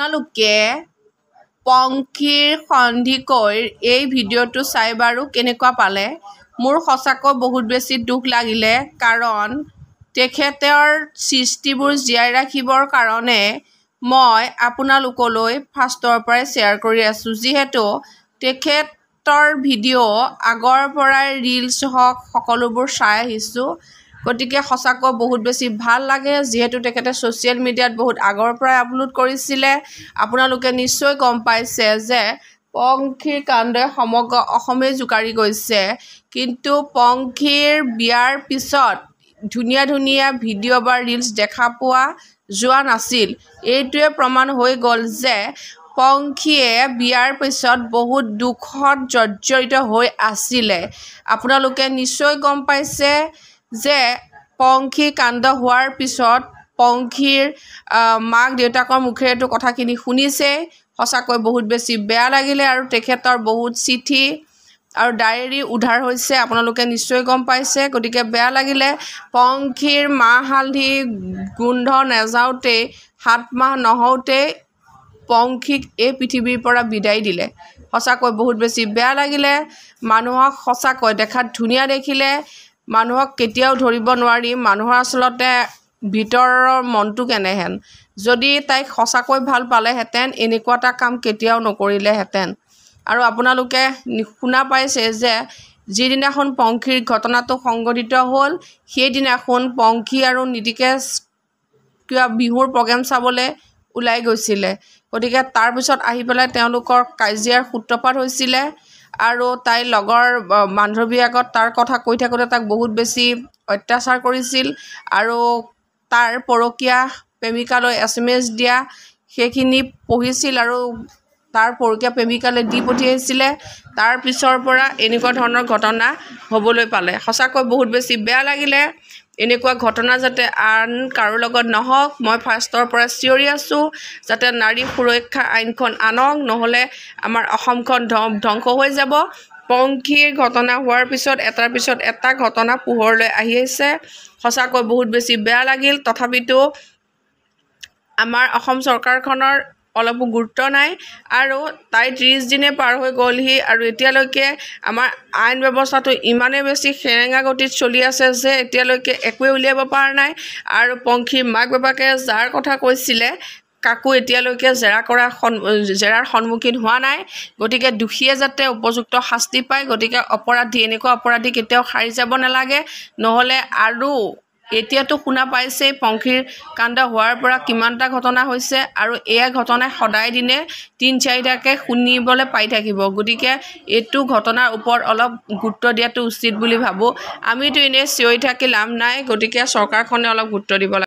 আপোনালোকে পংখীৰ সন্ধিকৈ এই ভিডিঅ'টো চাই বাৰু কেনেকুৱা পালে মোৰ সঁচাকৈ বহুত বেছি দুখ লাগিলে কাৰণ তেখেতৰ সৃষ্টিবোৰ জীয়াই ৰাখিবৰ কাৰণে মই আপোনালোকলৈ ফাৰ্ষ্টৰ পৰাই শ্বেয়াৰ কৰি আছোঁ যিহেতু তেখেতৰ ভিডিঅ' আগৰ পৰাই ৰিলছ হওক সকলোবোৰ চাই আহিছোঁ গতিকে সঁচাকৈ বহুত বেছি ভাল লাগে যিহেতু তেখেতে ছ'চিয়েল মিডিয়াত বহুত আগৰ পৰাই আপলোড কৰিছিলে আপোনালোকে নিশ্চয় গম পাইছে যে পংখীৰ কাণ্ডই সমগ্ৰ অসমেই জোকাৰি গৈছে কিন্তু পংখীৰ বিয়াৰ পিছত ধুনীয়া ধুনীয়া ভিডিঅ' বা ৰিলচ দেখা পোৱা যোৱা নাছিল এইটোৱে প্ৰমাণ হৈ গ'ল যে পংখীয়ে বিয়াৰ পিছত বহুত দুখত জৰ্জৰিত হৈ আছিলে আপোনালোকে নিশ্চয় গম পাইছে যে পংখী কাণ্ড হোৱাৰ পিছত পংখীৰ মাক দেউতাকৰ মুখেৰেতো কথাখিনি শুনিছে সঁচাকৈ বহুত বেছি বেয়া লাগিলে আৰু তেখেতৰ বহুত চিঠি আৰু ডায়েৰী উদ্ধাৰ হৈছে আপোনালোকে নিশ্চয় গম পাইছে গতিকে বেয়া লাগিলে পংখীৰ মাহ হালধি গোন্ধ নেযাওঁতেই মাহ নহওঁতেই পংখীক এই পৃথিৱীৰ পৰা বিদায় দিলে সঁচাকৈ বহুত বেছি বেয়া লাগিলে মানুহক সঁচাকৈ দেখাত ধুনীয়া দেখিলে মানুহক কেতিয়াও ধৰিব নোৱাৰি মানুহৰ আচলতে ভিতৰৰ মনটো কেনেহেন যদি তাইক সঁচাকৈ ভাল পালেহেঁতেন এনেকুৱা এটা কাম কেতিয়াও নকৰিলেহেঁতেন আৰু আপোনালোকে শুনা পাইছে যে যিদিনাখন পংখীৰ ঘটনাটো সংঘটিত হ'ল সেইদিনাখন পংখী আৰু নীতিকে কিবা বিহুৰ প্ৰগ্ৰেম চাবলৈ ওলাই গৈছিলে গতিকে তাৰপিছত আহি পেলাই তেওঁলোকৰ কাজিয়াৰ সূত্ৰপাত হৈছিলে আৰু তাই লগৰ বান্ধৱীৰ আগত তাৰ কথা কৈ থাকোঁতে তাক বহুত বেছি অত্যাচাৰ কৰিছিল আৰু তাৰ পৰকীয়া প্ৰেমিকালৈ এছ এম এছ দিয়া সেইখিনি পঢ়িছিল আৰু তাৰ পৰকীয়া প্ৰেমিকালৈ দি পঠিয়াইছিলে তাৰ পিছৰ পৰা এনেকুৱা ধৰণৰ ঘটনা হ'বলৈ পালে সঁচাকৈ বহুত বেছি বেয়া লাগিলে এনেকুৱা ঘটনা যাতে আন কাৰো লগত নহওক মই ফাৰ্ষ্টৰ পৰা চিঞৰি আছোঁ যাতে নাৰী সুৰক্ষা আইনখন আনক নহ'লে আমাৰ অসমখন ধ্বংস হৈ যাব পংখীৰ ঘটনা হোৱাৰ পিছত এটাৰ পিছত এটা ঘটনা পোহৰলৈ আহি আছে সঁচাকৈ বহুত বেছি বেয়া লাগিল তথাপিতো আমাৰ অসম চৰকাৰখনৰ অলপো গুৰুত্ব নাই আৰু তাই ত্ৰিছ দিনে পাৰ হৈ গ'লহি আৰু এতিয়ালৈকে আমাৰ আইন ব্যৱস্থাটো ইমানেই বেছি সেৰেঙা গতিত চলি আছে যে এতিয়ালৈকে একোৱে উলিয়াব পৰা নাই আৰু পংখীৰ মাক বাপাকে যাৰ কথা কৈছিলে কাকো এতিয়ালৈকে জেৰা কৰা জেৰাৰ সন্মুখীন হোৱা নাই গতিকে দোষীয়ে যাতে উপযুক্ত শাস্তি পায় গতিকে অপৰাধী এনেকুৱা অপৰাধী কেতিয়াও সাৰি যাব নালাগে নহ'লে আৰু এতিয়াতো শুনা পাইছেই পংখীৰ কাণ্ড হোৱাৰ পৰা কিমানটা ঘটনা হৈছে আৰু এয়া ঘটনাই সদায় দিনে তিনি চাৰিটাকৈ শুনিবলৈ পাই থাকিব গতিকে এইটো ঘটনাৰ ওপৰত অলপ গুৰুত্ব দিয়াটো উচিত বুলি ভাবোঁ আমিতো এনেই চিঞৰি থাকি লাভ নাই গতিকে চৰকাৰখনে অলপ গুৰুত্ব দিব লাগে